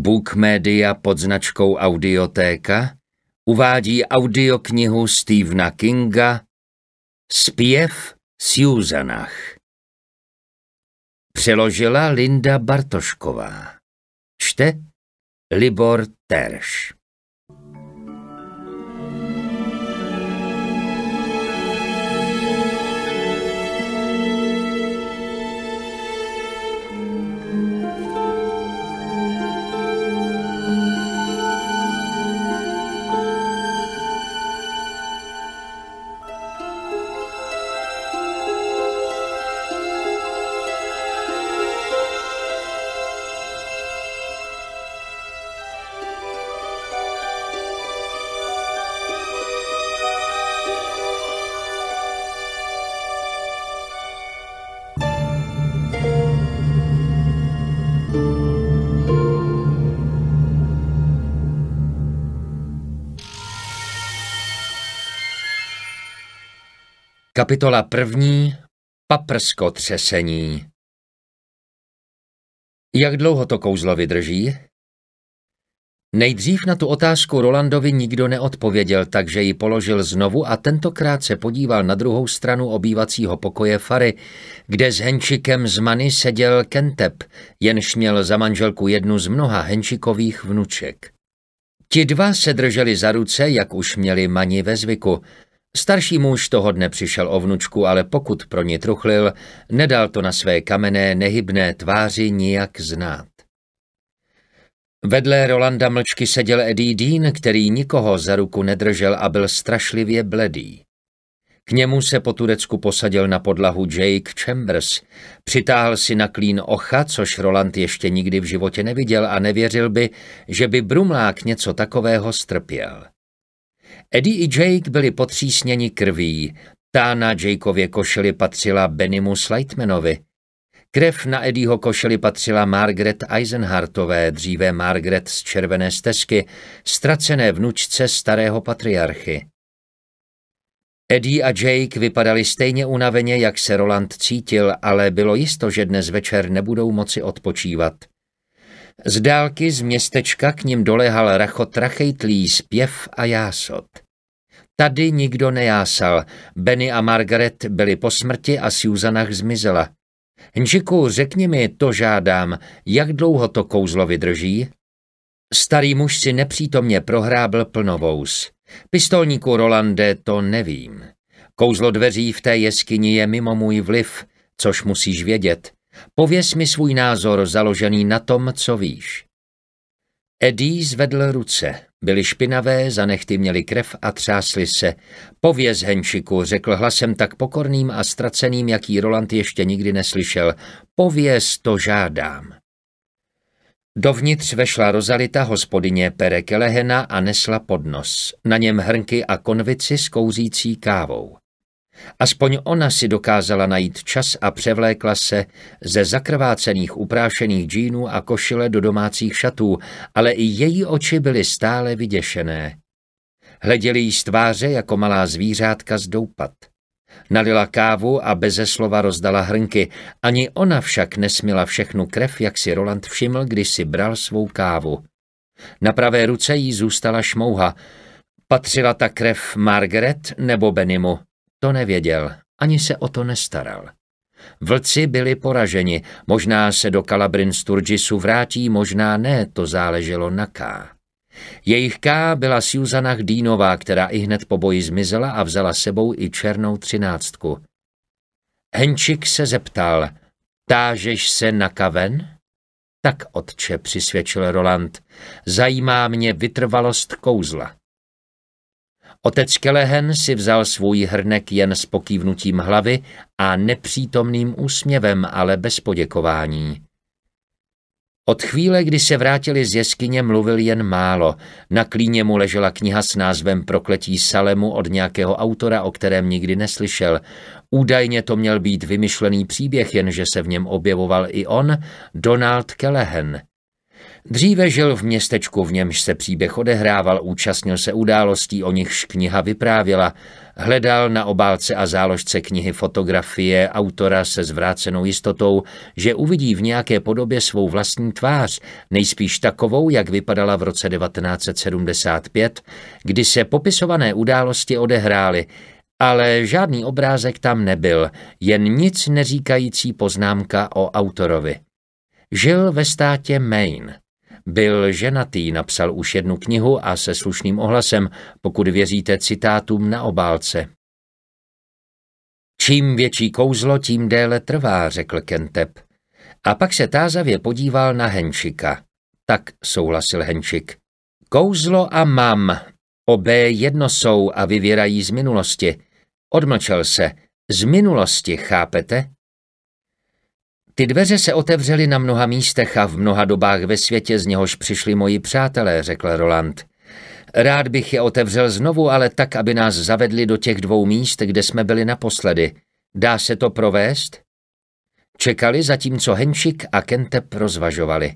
Book Media pod značkou Audiotéka uvádí audioknihu Stevena Kinga s Susanach. Přeložila Linda Bartošková. Čte Libor Terš. Kapitola první. Paprsko třesení. Jak dlouho to kouzlo vydrží? Nejdřív na tu otázku Rolandovi nikdo neodpověděl, takže ji položil znovu a tentokrát se podíval na druhou stranu obývacího pokoje Fary, kde s Henčikem z Many seděl Kentep, jenž měl za manželku jednu z mnoha Henčikových vnuček. Ti dva se drželi za ruce, jak už měli Mani ve zvyku – Starší muž toho dne přišel o vnučku, ale pokud pro ní truchlil, nedal to na své kamenné, nehybné tváři nijak znát. Vedle Rolanda mlčky seděl Eddie Dean, který nikoho za ruku nedržel a byl strašlivě bledý. K němu se po Turecku posadil na podlahu Jake Chambers. Přitáhl si na klín ocha, což Roland ještě nikdy v životě neviděl a nevěřil by, že by Brumlák něco takového strpěl. Eddie i Jake byli potřísněni krví. Ta na Jakeově košili patřila Benimu Slightmanovi. Krev na Eddieho košili patřila Margaret Eisenhartové, dříve Margaret z červené stezky, ztracené vnučce starého patriarchy. Eddie a Jake vypadali stejně unaveně, jak se Roland cítil, ale bylo jisto, že dnes večer nebudou moci odpočívat. Z dálky z městečka k ním dolehal rachotrachejtlý zpěv a jásot. Tady nikdo nejásal, Benny a Margaret byli po smrti a Susanach zmizela. Hnžiku, řekni mi, to žádám, jak dlouho to kouzlo vydrží? Starý muž si nepřítomně prohrábl plnovous. Pistolníku Rolande to nevím. Kouzlo dveří v té jeskyni je mimo můj vliv, což musíš vědět. Pověz mi svůj názor založený na tom, co víš. Eddie zvedl ruce. Byly špinavé, zanechty měly krev a třásly se. Pověz, Henčiku, řekl hlasem tak pokorným a ztraceným, jaký Roland ještě nikdy neslyšel. Pověz, to žádám. Dovnitř vešla Rozalita hospodyně Pere Kelehena a nesla podnos. Na něm hrnky a konvici s kouřící kávou. Aspoň ona si dokázala najít čas a převlékla se ze zakrvácených uprášených džínů a košile do domácích šatů, ale i její oči byly stále vyděšené. Hleděli jí z tváře jako malá zvířátka zdoupat. Nalila kávu a beze slova rozdala hrnky. Ani ona však nesmila všechnu krev, jak si Roland všiml, když si bral svou kávu. Na pravé ruce jí zůstala šmouha. Patřila ta krev Margaret nebo Benimu? To nevěděl, ani se o to nestaral. Vlci byli poraženi, možná se do Kalabrin Sturgisu vrátí, možná ne, to záleželo na K. Jejich K byla Susanach Dýnová, která i hned po boji zmizela a vzala sebou i černou třináctku. Henčik se zeptal, tážeš se na kaven? Tak otče, přisvědčil Roland, zajímá mě vytrvalost kouzla. Otec Kelehen si vzal svůj hrnek jen s pokývnutím hlavy a nepřítomným úsměvem, ale bez poděkování. Od chvíle, kdy se vrátili z jeskyně, mluvil jen málo. Na klíně mu ležela kniha s názvem Prokletí Salemu od nějakého autora, o kterém nikdy neslyšel. Údajně to měl být vymyšlený příběh, jenže se v něm objevoval i on, Donald Kelehen. Dříve žil v městečku, v němž se příběh odehrával, účastnil se událostí, o nichž kniha vyprávěla. Hledal na obálce a záložce knihy fotografie autora se zvrácenou jistotou, že uvidí v nějaké podobě svou vlastní tvář, nejspíš takovou, jak vypadala v roce 1975, kdy se popisované události odehrály, ale žádný obrázek tam nebyl, jen nic neříkající poznámka o autorovi žil ve státě Maine. Byl ženatý, napsal už jednu knihu a se slušným ohlasem, pokud věříte citátům na obálce. Čím větší kouzlo, tím déle trvá, řekl Kentep. A pak se tázavě podíval na Henčika. Tak souhlasil Henčik. Kouzlo a mám. obé jedno jsou a vyvírají z minulosti. Odmlčel se. Z minulosti, chápete? Ty dveře se otevřely na mnoha místech a v mnoha dobách ve světě, z něhož přišli moji přátelé, řekl Roland. Rád bych je otevřel znovu, ale tak, aby nás zavedli do těch dvou míst, kde jsme byli naposledy. Dá se to provést? Čekali, zatímco Henčik a Kentep rozvažovali.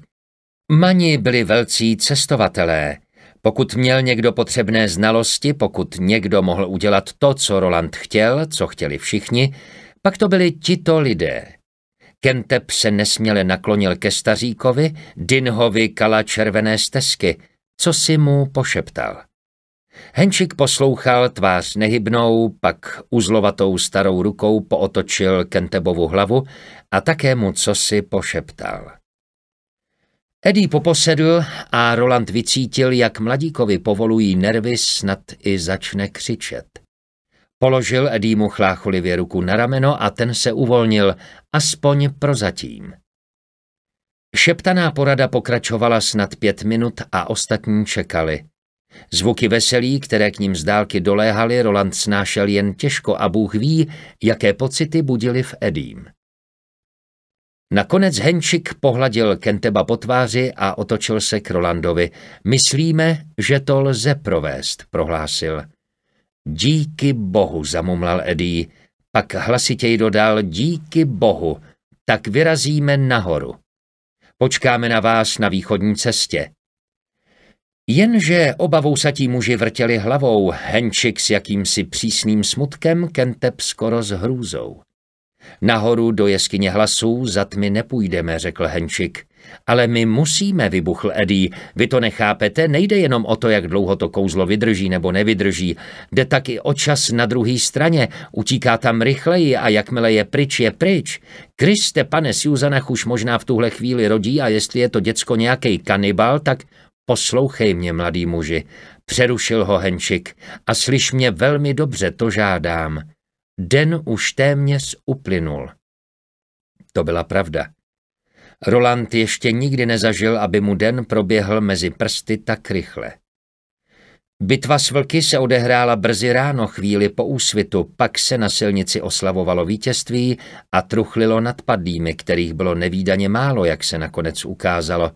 Mani byli velcí cestovatelé. Pokud měl někdo potřebné znalosti, pokud někdo mohl udělat to, co Roland chtěl, co chtěli všichni, pak to byli tito lidé. Kentep se nesměle naklonil ke staříkovi, Dinhovi kala červené stezky, co si mu pošeptal. Henčik poslouchal tvář nehybnou, pak uzlovatou starou rukou pootočil Kentebovu hlavu a také mu co si pošeptal. Eddie poposedl a Roland vycítil, jak mladíkovi povolují nervy, snad i začne křičet. Položil Edímu chlácholivě ruku na rameno a ten se uvolnil, aspoň prozatím. Šeptaná porada pokračovala snad pět minut a ostatní čekali. Zvuky veselí, které k ním z dálky doléhaly, Roland snášel jen těžko a Bůh ví, jaké pocity budili v Edím. Nakonec Henčik pohladil Kenteba po tváři a otočil se k Rolandovi. Myslíme, že to lze provést, prohlásil. Díky bohu, zamumlal Eddie, pak hlasitěji dodal díky bohu, tak vyrazíme nahoru. Počkáme na vás na východní cestě. Jenže obavou satí muži vrtěli hlavou, Henčik s jakýmsi přísným smutkem, Kentep skoro s hrůzou. Nahoru do jeskyně hlasů za tmy nepůjdeme, řekl Henčik. Ale my musíme, vybuchl Eddie. Vy to nechápete, nejde jenom o to, jak dlouho to kouzlo vydrží nebo nevydrží. Jde taky o čas na druhé straně, utíká tam rychleji a jakmile je pryč, je pryč. Kriste, pane Siuzanach už možná v tuhle chvíli rodí a jestli je to děcko nějaký kanibal, tak poslouchej mě, mladý muži. Přerušil ho Henčik a slyš mě velmi dobře, to žádám. Den už téměř uplynul. To byla pravda. Roland ještě nikdy nezažil, aby mu den proběhl mezi prsty tak rychle. Bitva s vlky se odehrála brzy ráno chvíli po úsvitu, pak se na silnici oslavovalo vítězství a truchlilo nad padlými, kterých bylo nevýdaně málo, jak se nakonec ukázalo.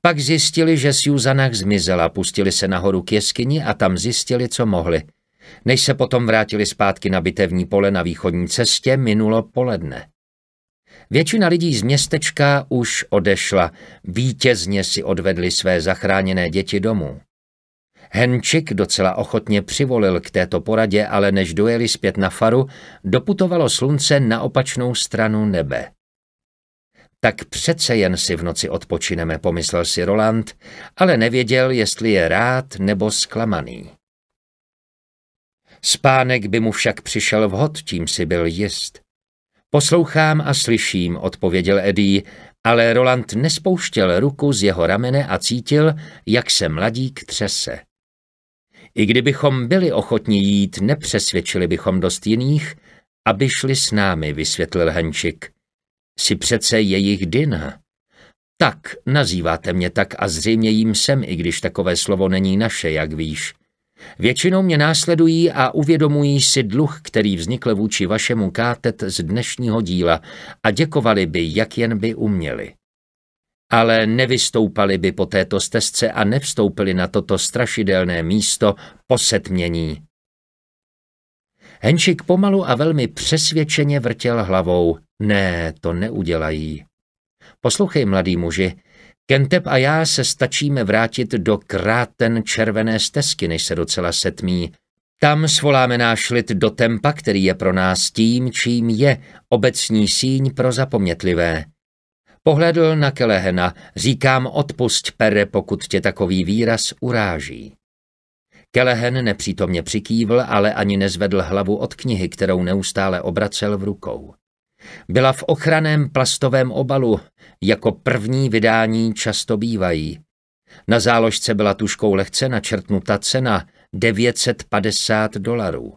Pak zjistili, že Susanach zmizela, pustili se nahoru k jeskyni a tam zjistili, co mohli. Než se potom vrátili zpátky na bitevní pole na východní cestě, minulo poledne. Většina lidí z městečka už odešla, vítězně si odvedli své zachráněné děti domů. Henčik docela ochotně přivolil k této poradě, ale než dojeli zpět na faru, doputovalo slunce na opačnou stranu nebe. Tak přece jen si v noci odpočineme, pomyslel si Roland, ale nevěděl, jestli je rád nebo zklamaný. Spánek by mu však přišel vhod, tím, si byl jist. Poslouchám a slyším, odpověděl Eddie, ale Roland nespouštěl ruku z jeho ramene a cítil, jak se mladík třese. I kdybychom byli ochotni jít, nepřesvědčili bychom dost jiných, aby šli s námi, vysvětlil Henčik. Si přece jejich dyna. Tak, nazýváte mě tak a zřejmě jim jsem, i když takové slovo není naše, jak víš. Většinou mě následují a uvědomují si dluh, který vznikl vůči vašemu kátet z dnešního díla a děkovali by, jak jen by uměli. Ale nevystoupali by po této stezce a nevstoupili na toto strašidelné místo posetmění. Henčik pomalu a velmi přesvědčeně vrtěl hlavou. Ne, to neudělají. Poslouchej, mladý muži, Kentep a já se stačíme vrátit do kráten červené stezky, než se docela setmí. Tam svoláme náš lid do tempa, který je pro nás tím, čím je obecní síň pro zapomnětlivé. Pohledl na Kelehena, říkám odpust pere, pokud tě takový výraz uráží. Kelehen nepřítomně přikývl, ale ani nezvedl hlavu od knihy, kterou neustále obracel v rukou. Byla v ochraném plastovém obalu, jako první vydání často bývají. Na záložce byla tuškou lehce načrtnuta cena 950 dolarů.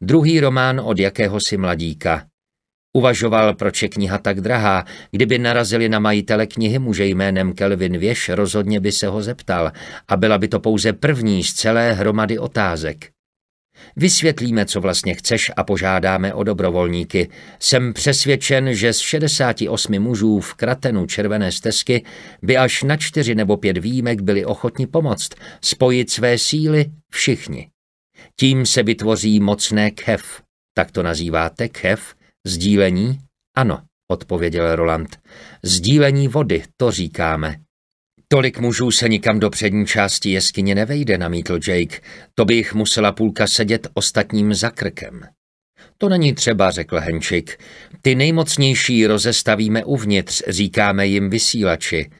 Druhý román od jakéhosi mladíka. Uvažoval, proč je kniha tak drahá. Kdyby narazili na majitele knihy muže jménem Kelvin Věš, rozhodně by se ho zeptal a byla by to pouze první z celé hromady otázek. Vysvětlíme, co vlastně chceš a požádáme o dobrovolníky. Jsem přesvědčen, že z 68 mužů v kratenu červené stezky by až na čtyři nebo pět výjimek byli ochotni pomoct, spojit své síly všichni. Tím se vytvoří mocné khev. Tak to nazýváte khev? Sdílení? Ano, odpověděl Roland. Sdílení vody, to říkáme. Tolik mužů se nikam do přední části jeskyně nevejde, namítl Jake. To by jich musela půlka sedět ostatním za krkem. To není třeba, řekl Henčik. Ty nejmocnější rozestavíme uvnitř, říkáme jim vysílači.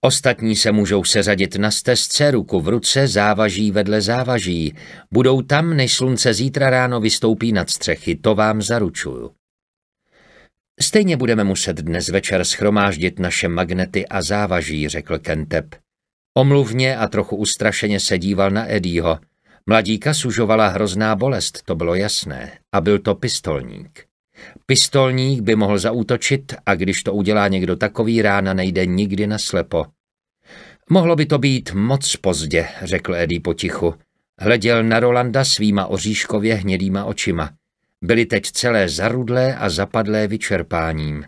Ostatní se můžou seřadit na stezce, ruku v ruce, závaží vedle závaží. Budou tam, než slunce zítra ráno vystoupí nad střechy, to vám zaručuju. Stejně budeme muset dnes večer schromáždit naše magnety a závaží, řekl Kentep. Omluvně a trochu ustrašeně se díval na Edího. Mladíka sužovala hrozná bolest, to bylo jasné, a byl to pistolník. Pistolník by mohl zaútočit a když to udělá někdo takový, rána nejde nikdy na slepo. Mohlo by to být moc pozdě, řekl Edí potichu. Hleděl na Rolanda svýma oříškově hnědýma očima byly teď celé zarudlé a zapadlé vyčerpáním.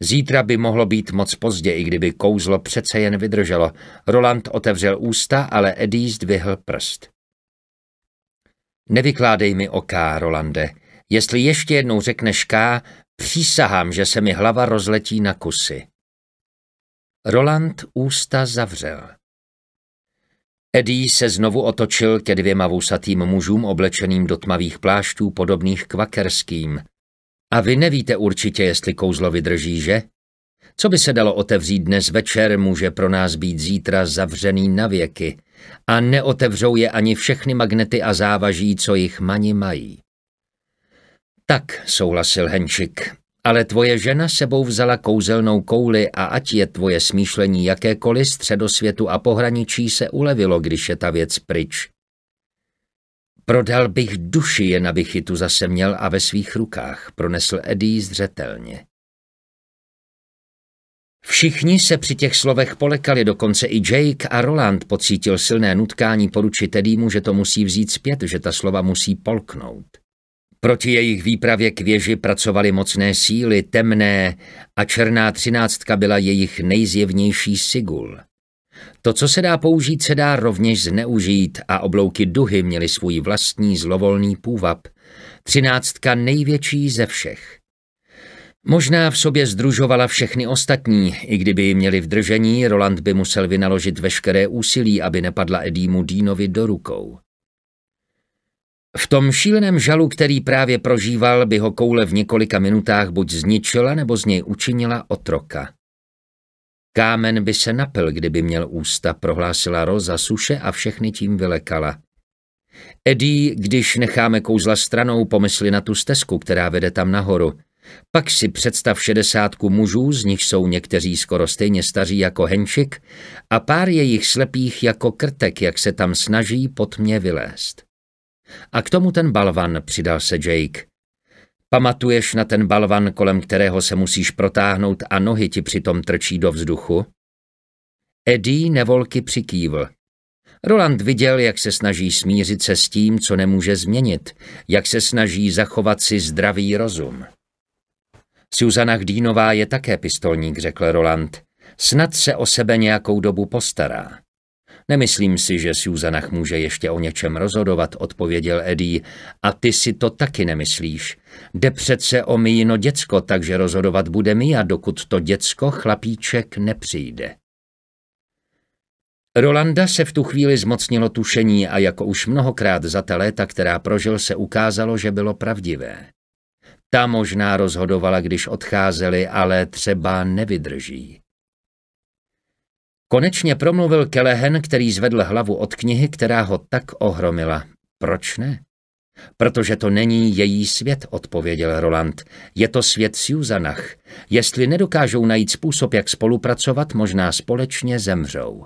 Zítra by mohlo být moc pozdě, i kdyby kouzlo přece jen vydrželo. Roland otevřel ústa, ale Eddie zdvihl prst. Nevykládej mi o K, Rolande. Jestli ještě jednou řekneš K, přísahám, že se mi hlava rozletí na kusy. Roland ústa zavřel. Eddie se znovu otočil ke dvěma vousatým mužům oblečeným do tmavých pláštů podobných kvakerským. A vy nevíte určitě, jestli kouzlo vydrží, že? Co by se dalo otevřít dnes večer, může pro nás být zítra zavřený na věky. A neotevřou je ani všechny magnety a závaží, co jich mani mají. Tak, souhlasil Henčik. Ale tvoje žena sebou vzala kouzelnou kouli a ať je tvoje smýšlení jakékoliv středosvětu a pohraničí se ulevilo, když je ta věc pryč. Prodal bych duši, jen abych ji tu zase měl a ve svých rukách, pronesl Eddie zřetelně. Všichni se při těch slovech polekali, dokonce i Jake a Roland pocítil silné nutkání poručit Teddymu, že to musí vzít zpět, že ta slova musí polknout. Proti jejich výpravě k věži pracovaly mocné síly, temné a černá třináctka byla jejich nejzjevnější sigul. To, co se dá použít, se dá rovněž zneužít a oblouky duhy měly svůj vlastní zlovolný půvab. Třináctka největší ze všech. Možná v sobě združovala všechny ostatní, i kdyby ji měli v držení, Roland by musel vynaložit veškeré úsilí, aby nepadla Edímu Dínovi do rukou. V tom šíleném žalu, který právě prožíval, by ho koule v několika minutách buď zničila, nebo z něj učinila otroka. Kámen by se napil, kdyby měl ústa, prohlásila Roza suše a všechny tím vylekala. Edí, když necháme kouzla stranou, pomysli na tu stezku, která vede tam nahoru. Pak si představ šedesátku mužů, z nich jsou někteří skoro stejně staří jako Henšik, a pár jejich slepých jako krtek, jak se tam snaží pod mě vylézt. A k tomu ten balvan, přidal se Jake. Pamatuješ na ten balvan, kolem kterého se musíš protáhnout a nohy ti přitom trčí do vzduchu? Eddie nevolky přikývl. Roland viděl, jak se snaží smířit se s tím, co nemůže změnit, jak se snaží zachovat si zdravý rozum. Susana Hdínová je také pistolník, řekl Roland. Snad se o sebe nějakou dobu postará. Nemyslím si, že Susanach může ještě o něčem rozhodovat, odpověděl Eddie. A ty si to taky nemyslíš. Jde přece o míjino děcko, takže rozhodovat bude Mia, dokud to děcko chlapíček nepřijde. Rolanda se v tu chvíli zmocnilo tušení a jako už mnohokrát za ta léta, která prožil, se ukázalo, že bylo pravdivé. Ta možná rozhodovala, když odcházeli, ale třeba nevydrží. Konečně promluvil Kelehen, který zvedl hlavu od knihy, která ho tak ohromila. Proč ne? Protože to není její svět, odpověděl Roland. Je to svět Suzanach. Jestli nedokážou najít způsob, jak spolupracovat, možná společně zemřou.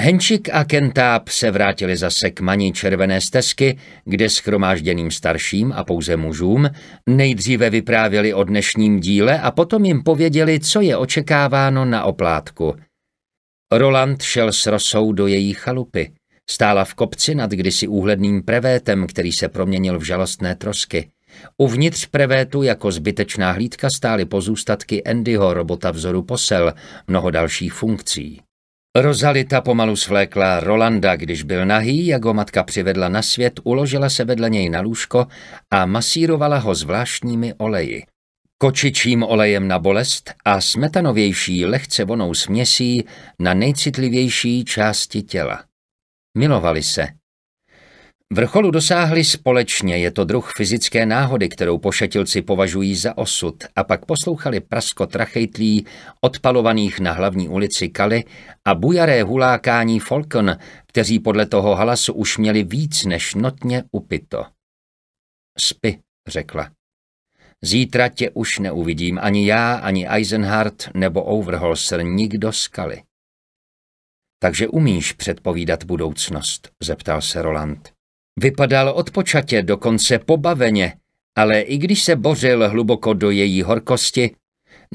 Henčik a Kentáp se vrátili zase k maní červené stezky, kde schromážděným starším a pouze mužům nejdříve vyprávěli o dnešním díle a potom jim pověděli, co je očekáváno na oplátku. Roland šel s Rosou do její chalupy. Stála v kopci nad kdysi úhledným prevétem, který se proměnil v žalostné trosky. Uvnitř prevétu jako zbytečná hlídka stály pozůstatky Andyho, robota vzoru posel, mnoho dalších funkcí. Rozalita pomalu svlékla Rolanda, když byl nahý, jak ho matka přivedla na svět, uložila se vedle něj na lůžko a masírovala ho zvláštními oleji. Kočičím olejem na bolest a smetanovější lehce vonou směsí na nejcitlivější části těla. Milovali se Vrcholu dosáhli společně, je to druh fyzické náhody, kterou pošetilci považují za osud, a pak poslouchali prasko trachejtlí odpalovaných na hlavní ulici Kali a bujaré hulákání Falcon, kteří podle toho halasu už měli víc než notně upito. Spy, řekla. Zítra tě už neuvidím, ani já, ani Eisenhardt nebo Overholser, nikdo z Kali. Takže umíš předpovídat budoucnost, zeptal se Roland. Vypadal odpočatě, dokonce pobaveně, ale i když se bořil hluboko do její horkosti,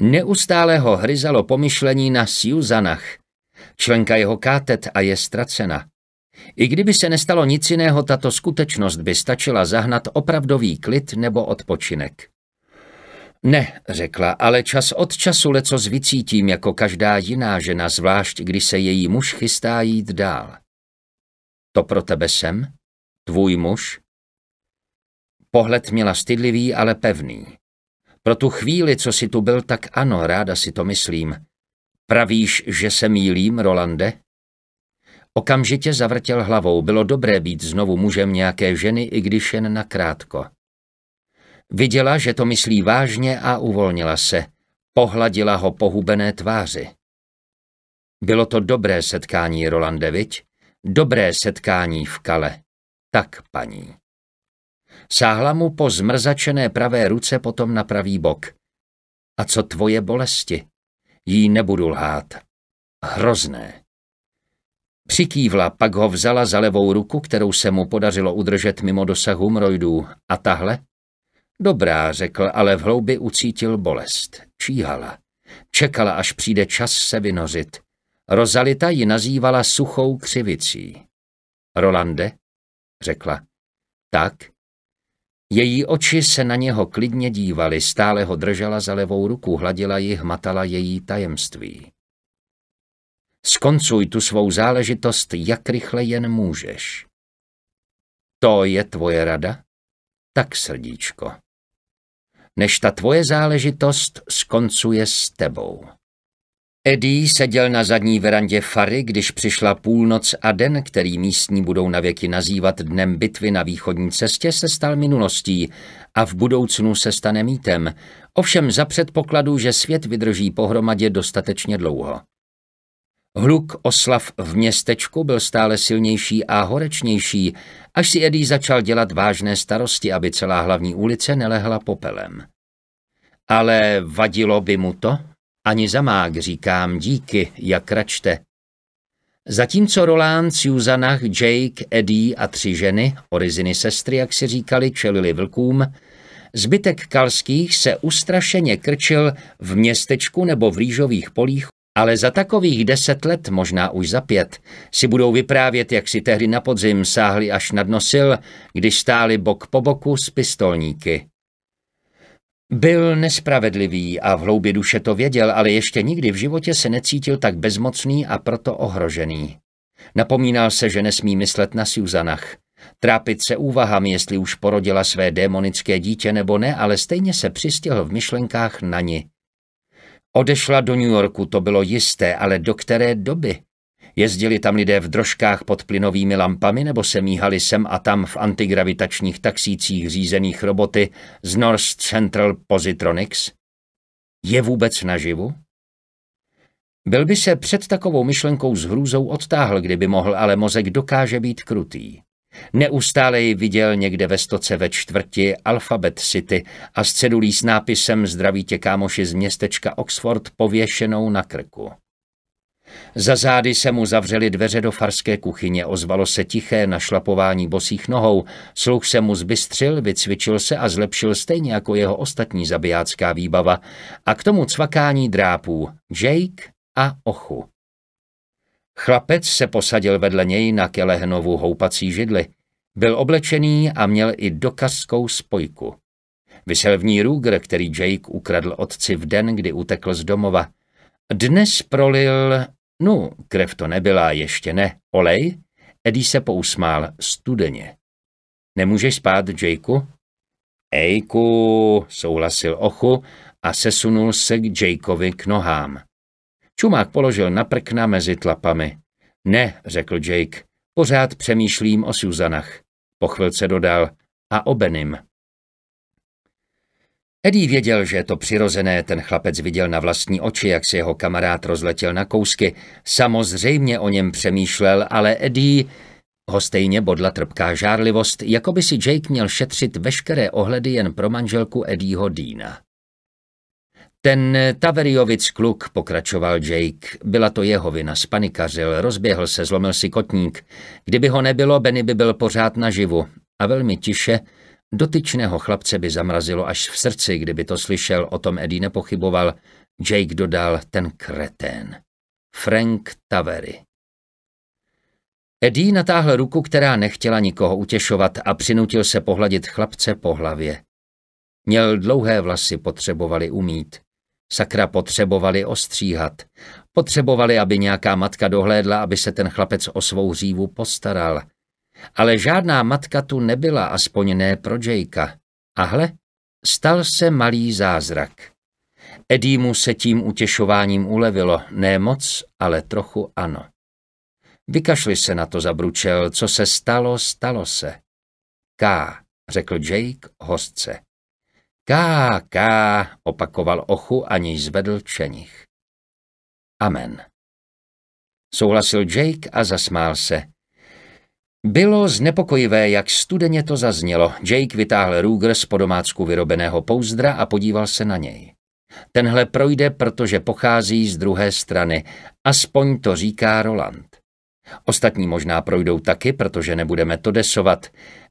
neustále ho hryzalo pomyšlení na Siuzanach. Členka jeho kátet a je ztracena. I kdyby se nestalo nic jiného, tato skutečnost by stačila zahnat opravdový klid nebo odpočinek. Ne, řekla, ale čas od času leco zvycítím jako každá jiná žena, zvlášť když se její muž chystá jít dál. To pro tebe jsem? Tvůj muž? Pohled měla stydlivý, ale pevný. Pro tu chvíli, co si tu byl, tak ano, ráda si to myslím. Pravíš, že se mýlím, Rolande? Okamžitě zavrtěl hlavou, bylo dobré být znovu mužem nějaké ženy, i když jen nakrátko. Viděla, že to myslí vážně a uvolnila se. Pohladila ho pohubené tváři. Bylo to dobré setkání, Rolandevič, Dobré setkání v Kale. Tak, paní. Sáhla mu po zmrzačené pravé ruce potom na pravý bok. A co tvoje bolesti? Jí nebudu lhát. Hrozné. Přikývla, pak ho vzala za levou ruku, kterou se mu podařilo udržet mimo dosahu mrojdů. A tahle? Dobrá, řekl, ale v hloubi ucítil bolest. Číhala. Čekala, až přijde čas se vynořit. Rozalita ji nazývala suchou křivicí. Rolande, řekla. Tak? Její oči se na něho klidně dívaly, stále ho držela za levou ruku, hladila ji, hmatala její tajemství. Skoncuj tu svou záležitost, jak rychle jen můžeš. To je tvoje rada? Tak, srdíčko. Než ta tvoje záležitost skoncuje s tebou. Eddie seděl na zadní verandě Fary, když přišla půlnoc a den, který místní budou navěky nazývat dnem bitvy na východní cestě, se stal minulostí a v budoucnu se stane mítem, ovšem za předpokladu, že svět vydrží pohromadě dostatečně dlouho. Hluk oslav v městečku byl stále silnější a horečnější, až si Eddie začal dělat vážné starosti, aby celá hlavní ulice nelehla popelem. Ale vadilo by mu to? Ani za mák říkám díky, jak račte. Zatímco Roland, Susanach, Jake, Eddie a tři ženy, oriziny sestry, jak si říkali, čelili vlkům, zbytek kalských se ustrašeně krčil v městečku nebo v rýžových polích, ale za takových deset let, možná už za pět, si budou vyprávět, jak si tehdy na podzim sáhli až nad nosil, když stáli bok po boku s pistolníky. Byl nespravedlivý a v hloubě duše to věděl, ale ještě nikdy v životě se necítil tak bezmocný a proto ohrožený. Napomínal se, že nesmí myslet na Suzanach. Trápit se úvahami, jestli už porodila své démonické dítě nebo ne, ale stejně se přistihl v myšlenkách na ni. Odešla do New Yorku, to bylo jisté, ale do které doby? Jezdili tam lidé v drožkách pod plynovými lampami nebo se míhali sem a tam v antigravitačních taxících řízených roboty z North Central Positronics? Je vůbec naživu? Byl by se před takovou myšlenkou s hrůzou odtáhl, kdyby mohl, ale mozek dokáže být krutý. Neustále ji viděl někde ve stoce ve čtvrti Alphabet City a s cedulí s nápisem Zdraví tě kámoši z městečka Oxford pověšenou na krku. Za zády se mu zavřely dveře do farské kuchyně, ozvalo se tiché našlapování bosých nohou, sluch se mu zbystřil, vycvičil se a zlepšil stejně jako jeho ostatní zabijácká výbava a k tomu cvakání drápů Jake a Ochu. Chlapec se posadil vedle něj na Kelehnovu houpací židli. Byl oblečený a měl i dokazskou spojku. Vyselvní růgr, který Jake ukradl otci v den, kdy utekl z domova, dnes prolil No, krev to nebyla, ještě ne. Olej? Eddie se pousmál studeně. Nemůžeš spát, Jakeu? Ejku, souhlasil Ochu a sesunul se k Jakeovi k nohám. Čumák položil na prkna mezi tlapami. Ne, řekl Jake, pořád přemýšlím o Suzanach. Po chvilce dodal, a o Benim. Eddie věděl, že je to přirozené, ten chlapec viděl na vlastní oči, jak se jeho kamarád rozletěl na kousky. Samozřejmě o něm přemýšlel, ale Eddie ho stejně bodla trpká žárlivost, jako by si Jake měl šetřit veškeré ohledy jen pro manželku Eddieho Dýna. Ten Taveriovic kluk, pokračoval Jake, byla to jeho vina, spanikařil, rozběhl se, zlomil si kotník. Kdyby ho nebylo, Benny by byl pořád naživu a velmi tiše, Dotyčného chlapce by zamrazilo až v srdci, kdyby to slyšel, o tom Eddie nepochyboval. Jake dodal ten kretén. Frank Tavery. Eddie natáhl ruku, která nechtěla nikoho utěšovat a přinutil se pohladit chlapce po hlavě. Měl dlouhé vlasy, potřebovali umít. Sakra potřebovali ostříhat. Potřebovali, aby nějaká matka dohlédla, aby se ten chlapec o svou řívu postaral – ale žádná matka tu nebyla, aspoň ne pro Jakea. A hle, stal se malý zázrak. Edímu se tím utěšováním ulevilo, ne moc, ale trochu ano. Vykašli se na to zabručel, co se stalo, stalo se. K, řekl Jake hostce. K, K, opakoval ochu, aniž zvedl čenich. Amen. Souhlasil Jake a zasmál se. Bylo znepokojivé, jak studeně to zaznělo. Jake vytáhl Ruger z podomácku vyrobeného pouzdra a podíval se na něj. Tenhle projde, protože pochází z druhé strany. Aspoň to říká Roland. Ostatní možná projdou taky, protože nebudeme to desovat.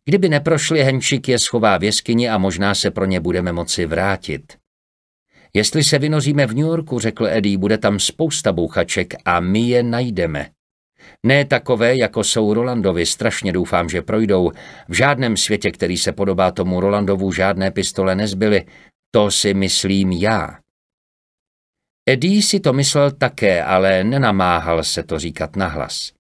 Kdyby neprošli, Henčik je schová v jeskyni a možná se pro ně budeme moci vrátit. Jestli se vynoříme v New Yorku, řekl Eddie, bude tam spousta bouchaček a my je najdeme. Ne takové, jako jsou Rolandovi, strašně doufám, že projdou. V žádném světě, který se podobá tomu Rolandovu, žádné pistole nezbyly. To si myslím já. Eddie si to myslel také, ale nenamáhal se to říkat nahlas.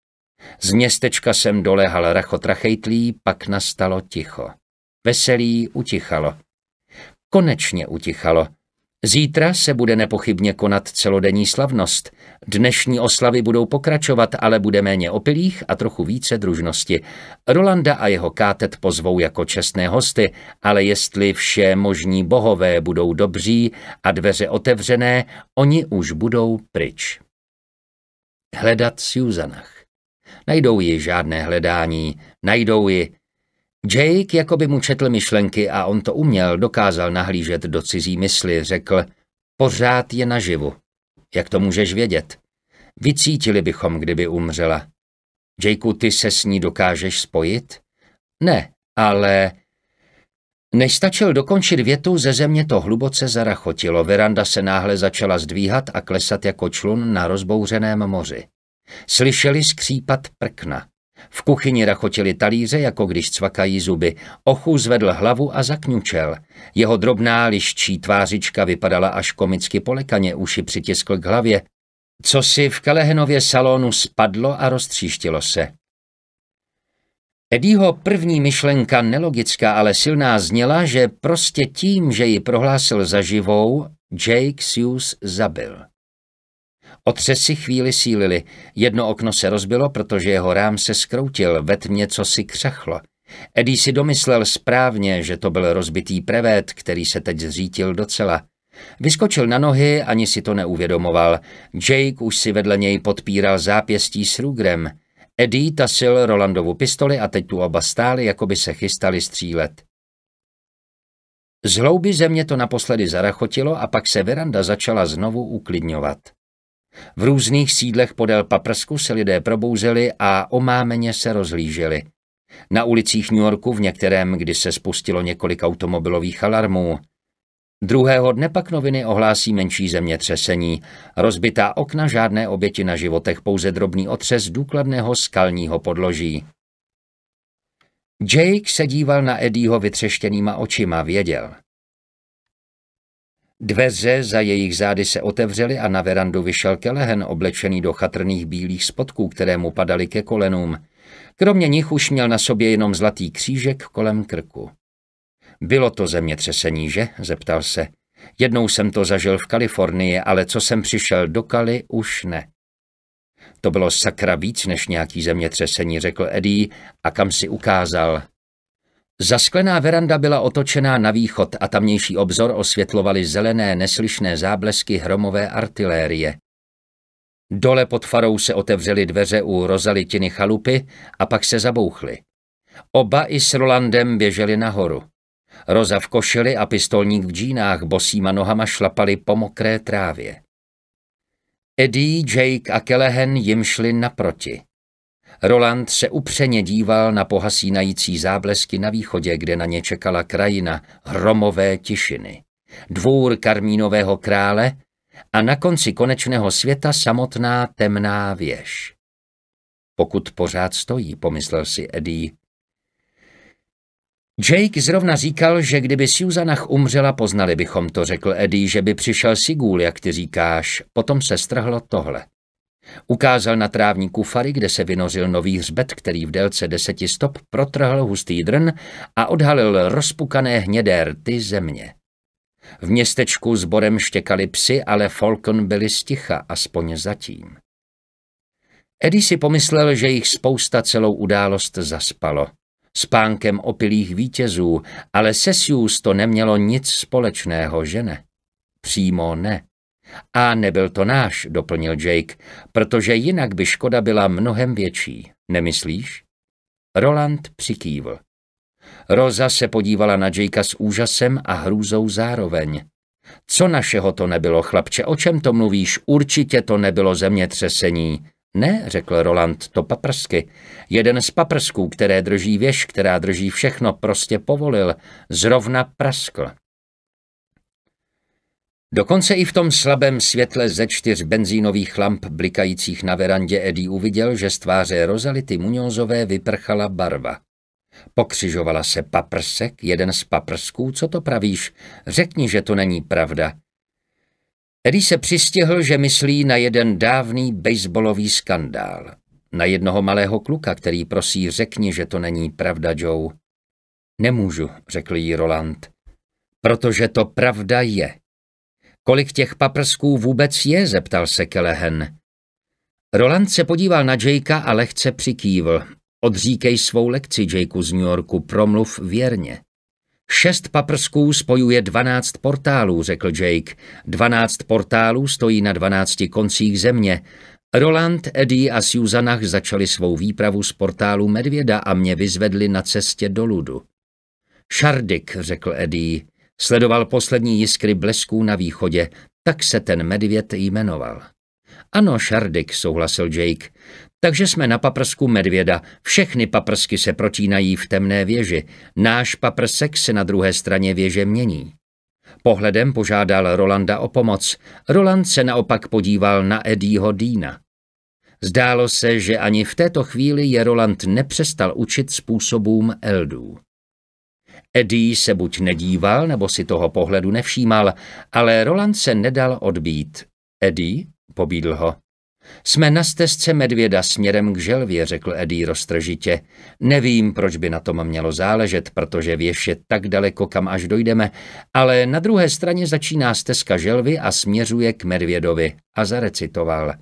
Z městečka sem dolehal rachotrachejtlí, pak nastalo ticho. Veselí utichalo. Konečně utichalo. Zítra se bude nepochybně konat celodenní slavnost. Dnešní oslavy budou pokračovat, ale bude méně opilých a trochu více družnosti. Rolanda a jeho kátet pozvou jako čestné hosty, ale jestli vše možní bohové budou dobří a dveře otevřené, oni už budou pryč. Hledat Susanach. Najdou ji žádné hledání, najdou ji Jake jako by mu četl myšlenky a on to uměl, dokázal nahlížet do cizí mysli, řekl, pořád je naživu. Jak to můžeš vědět? Vycítili bychom, kdyby umřela. Jakeu, ty se s ní dokážeš spojit? Ne, ale... Než stačil dokončit větu, ze země to hluboce zarachotilo. Veranda se náhle začala zdvíhat a klesat jako člun na rozbouřeném moři. Slyšeli skřípat prkna. V kuchyni rachotili talíře, jako když cvakají zuby. Ochu zvedl hlavu a zakňučel. Jeho drobná liščí tvářička vypadala až komicky polekaně, uši přitiskl k hlavě. Co si v Kalehenově salonu spadlo a roztříštilo se. Edího první myšlenka, nelogická, ale silná, zněla, že prostě tím, že ji prohlásil za živou, Jake Sius zabil. Otřesy chvíli sílili. Jedno okno se rozbilo, protože jeho rám se skroutil, ve tmě co si křachlo. Edí si domyslel správně, že to byl rozbitý prevét, který se teď zřítil docela. Vyskočil na nohy, ani si to neuvědomoval. Jake už si vedle něj podpíral zápěstí s Rugrem. Eddie tasil Rolandovu pistoli a teď tu oba stáli, jako by se chystali střílet. Z hlouby země to naposledy zarachotilo a pak se veranda začala znovu uklidňovat. V různých sídlech podél paprsku se lidé probouzeli a omámeně se rozhlíželi. Na ulicích New Yorku v některém, kdy se spustilo několik automobilových alarmů. Druhého dne pak noviny ohlásí menší zemětřesení. Rozbitá okna, žádné oběti na životech, pouze drobný otřes důkladného skalního podloží. Jake se díval na Eddieho vytřeštěnýma očima, věděl. Dveře za jejich zády se otevřely a na verandu vyšel Kelehen oblečený do chatrných bílých spodků, které mu padaly ke kolenům. Kromě nich už měl na sobě jenom zlatý křížek kolem krku. Bylo to zemětřesení, že? zeptal se. Jednou jsem to zažil v Kalifornii, ale co jsem přišel do Kali, už ne. To bylo sakra víc než nějaký zemětřesení, řekl Eddie a kam si ukázal. Zasklená veranda byla otočená na východ a tamnější obzor osvětlovaly zelené neslyšné záblesky hromové artilérie. Dole pod farou se otevřely dveře u Rozalitiny chalupy a pak se zabouchly. Oba i s Rolandem běželi nahoru. Roza v košili a pistolník v džínách bosýma nohama šlapali po mokré trávě. Eddie, Jake a Kelehen jim šli naproti. Roland se upřeně díval na pohasínající záblesky na východě, kde na ně čekala krajina hromové tišiny, dvůr karmínového krále a na konci konečného světa samotná temná věž. Pokud pořád stojí, pomyslel si Eddie. Jake zrovna říkal, že kdyby Susanach umřela, poznali bychom to, řekl Eddie, že by přišel Sigul, jak ty říkáš. Potom se strhlo tohle. Ukázal na trávní kufary, kde se vynořil nový hřbet, který v délce deseti stop protrhl hustý drn a odhalil rozpukané hnědé rty země. V městečku s borem štěkali psy, ale Falcon byli sticha, aspoň zatím. Eddie si pomyslel, že jich spousta celou událost zaspalo. Spánkem opilých vítězů, ale se Sius to nemělo nic společného, že ne? Přímo ne. A nebyl to náš, doplnil Jake, protože jinak by škoda byla mnohem větší, nemyslíš? Roland přikývl. Roza se podívala na Jakea s úžasem a hrůzou zároveň. Co našeho to nebylo, chlapče, o čem to mluvíš? Určitě to nebylo zemětřesení. Ne, řekl Roland, to paprsky. Jeden z paprsků, které drží věž, která drží všechno, prostě povolil. Zrovna praskl. Dokonce i v tom slabém světle ze čtyř benzínových lamp blikajících na verandě Eddie uviděl, že z tváře Rozality Muňozové vyprchala barva. Pokřižovala se paprsek, jeden z paprsků, co to pravíš? Řekni, že to není pravda. Eddie se přistihl, že myslí na jeden dávný baseballový skandál. Na jednoho malého kluka, který prosí, řekni, že to není pravda, Joe. Nemůžu, řekl jí Roland, protože to pravda je. Kolik těch paprsků vůbec je? zeptal se Kelehen. Roland se podíval na Jakea a lehce přikývl. Odříkej svou lekci, Jakeu z New Yorku, promluv věrně. Šest paprsků spojuje dvanáct portálů, řekl Jake. Dvanáct portálů stojí na dvanácti koncích země. Roland, Eddie a Susanach začali svou výpravu z portálu Medvěda a mě vyzvedli na cestě do ludu. Šardik, řekl Eddie, Sledoval poslední jiskry blesků na východě, tak se ten medvěd jmenoval. Ano, Šardik, souhlasil Jake. Takže jsme na paprsku medvěda. Všechny paprsky se protínají v temné věži. Náš paprsek se na druhé straně věže mění. Pohledem požádal Rolanda o pomoc. Roland se naopak podíval na Eddieho Dýna. Zdálo se, že ani v této chvíli je Roland nepřestal učit způsobům Eldů. Eddie se buď nedíval, nebo si toho pohledu nevšímal, ale Roland se nedal odbít. Eddie, pobídl ho. Jsme na stezce medvěda směrem k želvě, řekl Eddie roztržitě. Nevím, proč by na tom mělo záležet, protože věž je tak daleko, kam až dojdeme, ale na druhé straně začíná stezka želvy a směřuje k medvědovi a zarecitoval.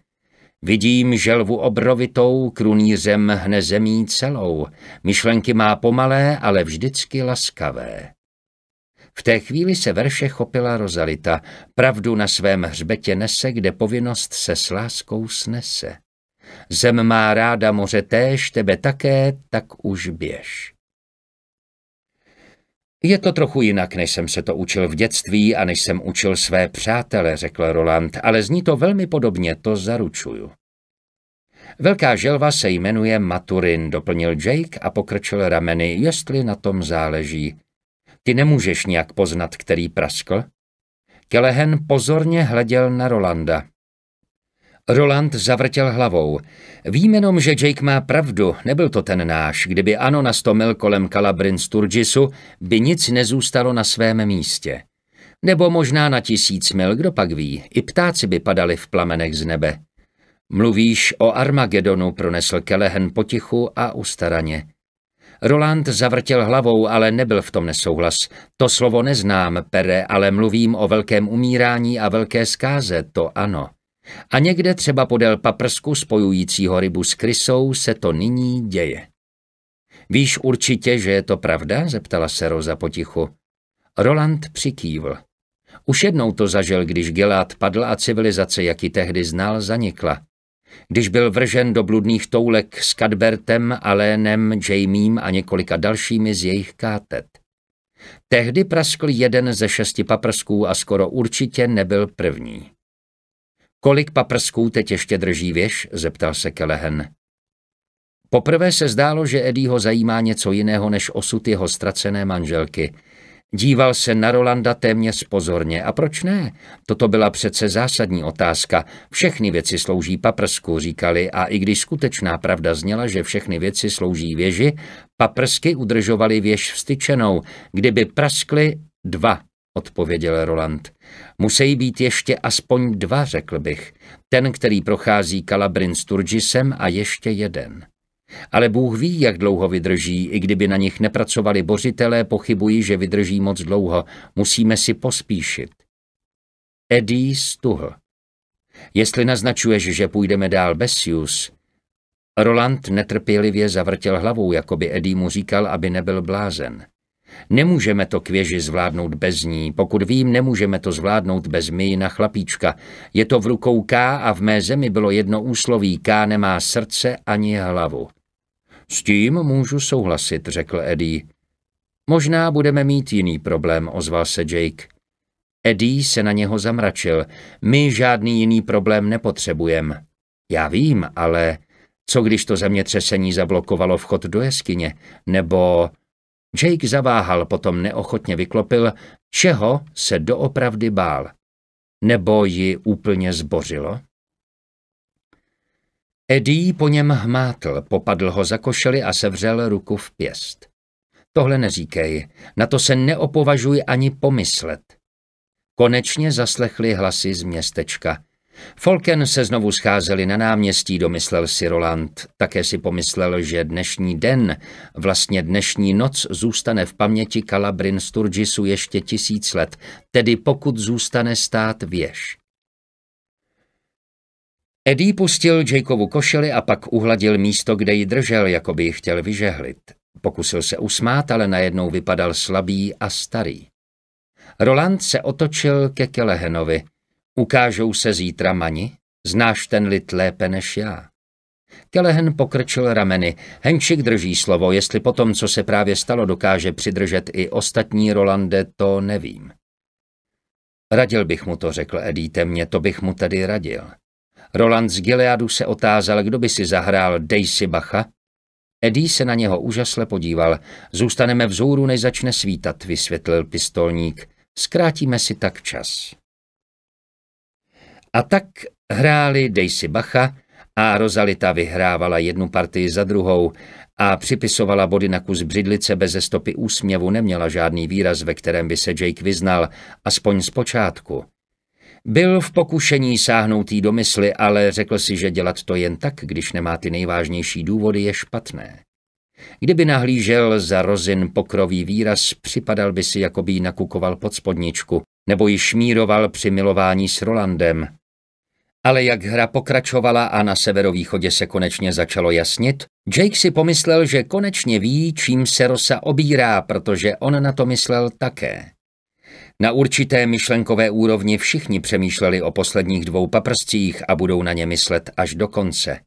Vidím želvu obrovitou, krunířem hne zemí celou. Myšlenky má pomalé, ale vždycky laskavé. V té chvíli se verše chopila Rozalita. Pravdu na svém hřbetě nese, kde povinnost se s láskou snese. Zem má ráda moře též, tebe také, tak už běž. Je to trochu jinak, než jsem se to učil v dětství a než jsem učil své přátele, řekl Roland, ale zní to velmi podobně, to zaručuju. Velká želva se jmenuje Maturin, doplnil Jake a pokrčil rameny, jestli na tom záleží. Ty nemůžeš nějak poznat, který praskl? Kelehen pozorně hleděl na Rolanda. Roland zavrtěl hlavou. Vím jenom, že Jake má pravdu, nebyl to ten náš. Kdyby ano nastomil kolem Calabrin Sturgisu, by nic nezůstalo na svém místě. Nebo možná na tisíc mil, kdo pak ví, i ptáci by padali v plamenech z nebe. Mluvíš o Armagedonu, pronesl Kelehen potichu a ustaraně. Roland zavrtěl hlavou, ale nebyl v tom nesouhlas. To slovo neznám, pere, ale mluvím o velkém umírání a velké zkáze, to ano. A někde třeba podél paprsku spojujícího rybu s krysou se to nyní děje. Víš určitě, že je to pravda? zeptala se Roza potichu. Roland přikývl. Už jednou to zažil, když Gilad padl a civilizace, jak ji tehdy znal, zanikla. Když byl vržen do bludných toulek s Kadbertem, Alénem, Jamiem a několika dalšími z jejich kátet. Tehdy praskl jeden ze šesti paprsků a skoro určitě nebyl první. Kolik paprsků teď ještě drží věž? zeptal se Kelehen. Poprvé se zdálo, že Eddie ho zajímá něco jiného než osud jeho ztracené manželky. Díval se na Rolanda téměř pozorně. A proč ne? Toto byla přece zásadní otázka. Všechny věci slouží paprsku, říkali, a i když skutečná pravda zněla, že všechny věci slouží věži, paprsky udržovaly věž vstyčenou. Kdyby praskly, dva odpověděl Roland. Musí být ještě aspoň dva, řekl bych. Ten, který prochází Kalabrin s Turgisem a ještě jeden. Ale Bůh ví, jak dlouho vydrží, i kdyby na nich nepracovali bořitelé, pochybuji, že vydrží moc dlouho. Musíme si pospíšit. Eddie stuhl. Jestli naznačuješ, že půjdeme dál bez Sius, Roland netrpělivě zavrtěl hlavou, jako by Eddie mu říkal, aby nebyl blázen. Nemůžeme to kvěži zvládnout bez ní, pokud vím, nemůžeme to zvládnout bez my na chlapíčka. Je to v rukou K a v mé zemi bylo jedno úsloví, K nemá srdce ani hlavu. S tím můžu souhlasit, řekl Eddie. Možná budeme mít jiný problém, ozval se Jake. Eddie se na něho zamračil. My žádný jiný problém nepotřebujeme. Já vím, ale co když to zemětřesení zablokovalo vchod do jeskyně? Nebo Jake zaváhal, potom neochotně vyklopil, čeho se doopravdy bál. Nebo ji úplně zbořilo? Eddie po něm hmátl, popadl ho za košeli a sevřel ruku v pěst. Tohle neříkej, na to se neopovažuj ani pomyslet. Konečně zaslechli hlasy z městečka. Folken se znovu scházeli na náměstí, domyslel si Roland. Také si pomyslel, že dnešní den, vlastně dnešní noc, zůstane v paměti Kalabrin Sturgisu ještě tisíc let, tedy pokud zůstane stát věž. Eddie pustil Jakeovu košili a pak uhladil místo, kde ji držel, jako by ji chtěl vyžehlit. Pokusil se usmát, ale najednou vypadal slabý a starý. Roland se otočil ke Kelehenovi – Ukážou se zítra mani? Znáš ten lid lépe než já. Kelehen pokrčil rameny. Henčik drží slovo, jestli po tom, co se právě stalo, dokáže přidržet i ostatní Rolande, to nevím. Radil bych mu to, řekl Edíte mě, to bych mu tedy radil. Roland z Gileadu se otázal, kdo by si zahrál Daisy Bacha. Edí se na něho úžasle podíval. Zůstaneme vzhůru, než začne svítat, vysvětlil pistolník. Zkrátíme si tak čas. A tak hráli Daisy Bacha a Rozalita vyhrávala jednu partii za druhou a připisovala body na kus břidlice bez stopy úsměvu, neměla žádný výraz, ve kterém by se Jake vyznal, aspoň z počátku. Byl v pokušení sáhnout jí do mysli, ale řekl si, že dělat to jen tak, když nemá ty nejvážnější důvody, je špatné. Kdyby nahlížel za rozin pokrový výraz, připadal by si, jako by ji nakukoval pod spodničku, nebo ji šmíroval při milování s Rolandem. Ale jak hra pokračovala a na severovýchodě se konečně začalo jasnit, Jake si pomyslel, že konečně ví, čím se Rosa obírá, protože on na to myslel také. Na určité myšlenkové úrovni všichni přemýšleli o posledních dvou paprscích a budou na ně myslet až do konce.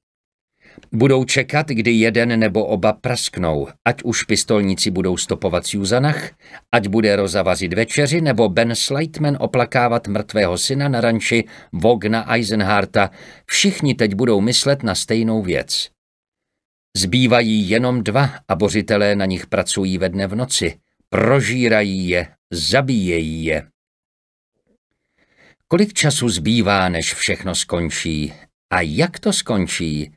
Budou čekat, kdy jeden nebo oba prasknou, ať už pistolníci budou stopovat Susanach, ať bude rozavazit večeři, nebo Ben Slightman oplakávat mrtvého syna na ranči Vogna Eisenharta. Všichni teď budou myslet na stejnou věc. Zbývají jenom dva a bořitelé na nich pracují ve dne v noci. Prožírají je, zabíjejí je. Kolik času zbývá, než všechno skončí? A jak to skončí?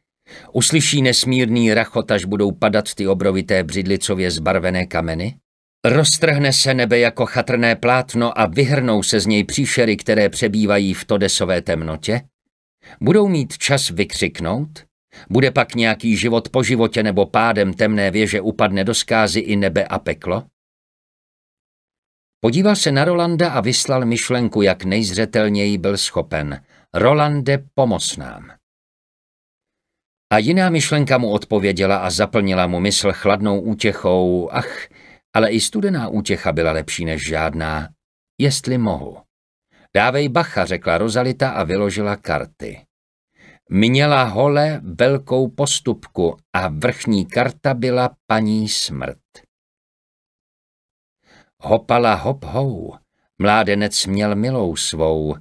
Uslyší nesmírný rachot, až budou padat ty obrovité břidlicově zbarvené kameny? Roztrhne se nebe jako chatrné plátno a vyhrnou se z něj příšery, které přebývají v todesové temnotě? Budou mít čas vykřiknout? Bude pak nějaký život po životě nebo pádem temné věže upadne do skázy i nebe a peklo? Podíval se na Rolanda a vyslal myšlenku, jak nejzřetelněji byl schopen. Rolande, pomoc nám. A jiná myšlenka mu odpověděla a zaplnila mu mysl chladnou útěchou. Ach, ale i studená útěcha byla lepší než žádná. Jestli mohu. Dávej bacha, řekla Rozalita a vyložila karty. Měla hole velkou postupku a vrchní karta byla paní smrt. Hopala hop hou, mládenec měl milou svou,